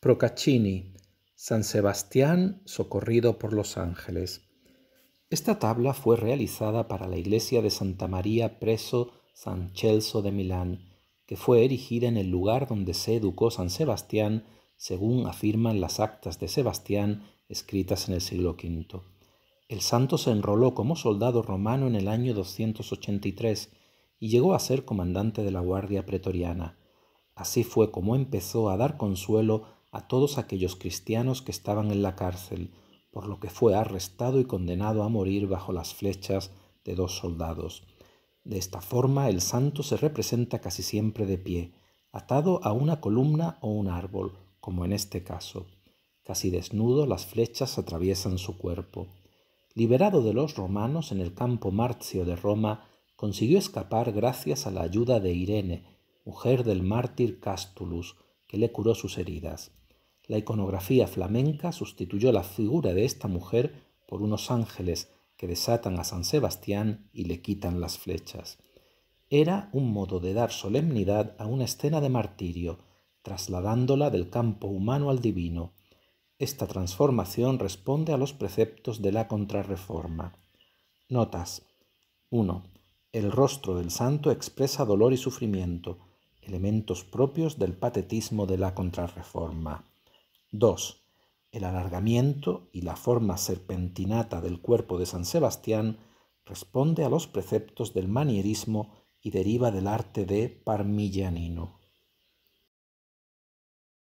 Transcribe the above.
Procaccini, San Sebastián socorrido por los ángeles. Esta tabla fue realizada para la iglesia de Santa María Preso San Celso de Milán, que fue erigida en el lugar donde se educó San Sebastián, según afirman las actas de Sebastián escritas en el siglo V. El santo se enroló como soldado romano en el año 283 y llegó a ser comandante de la Guardia Pretoriana. Así fue como empezó a dar consuelo a todos aquellos cristianos que estaban en la cárcel, por lo que fue arrestado y condenado a morir bajo las flechas de dos soldados. De esta forma el santo se representa casi siempre de pie, atado a una columna o un árbol, como en este caso. Casi desnudo las flechas atraviesan su cuerpo. Liberado de los romanos en el campo marcio de Roma, consiguió escapar gracias a la ayuda de Irene, mujer del mártir Castulus, que le curó sus heridas. La iconografía flamenca sustituyó la figura de esta mujer por unos ángeles que desatan a San Sebastián y le quitan las flechas. Era un modo de dar solemnidad a una escena de martirio, trasladándola del campo humano al divino. Esta transformación responde a los preceptos de la contrarreforma. Notas 1. El rostro del santo expresa dolor y sufrimiento, elementos propios del patetismo de la contrarreforma. 2. El alargamiento y la forma serpentinata del cuerpo de San Sebastián responde a los preceptos del manierismo y deriva del arte de Parmigianino.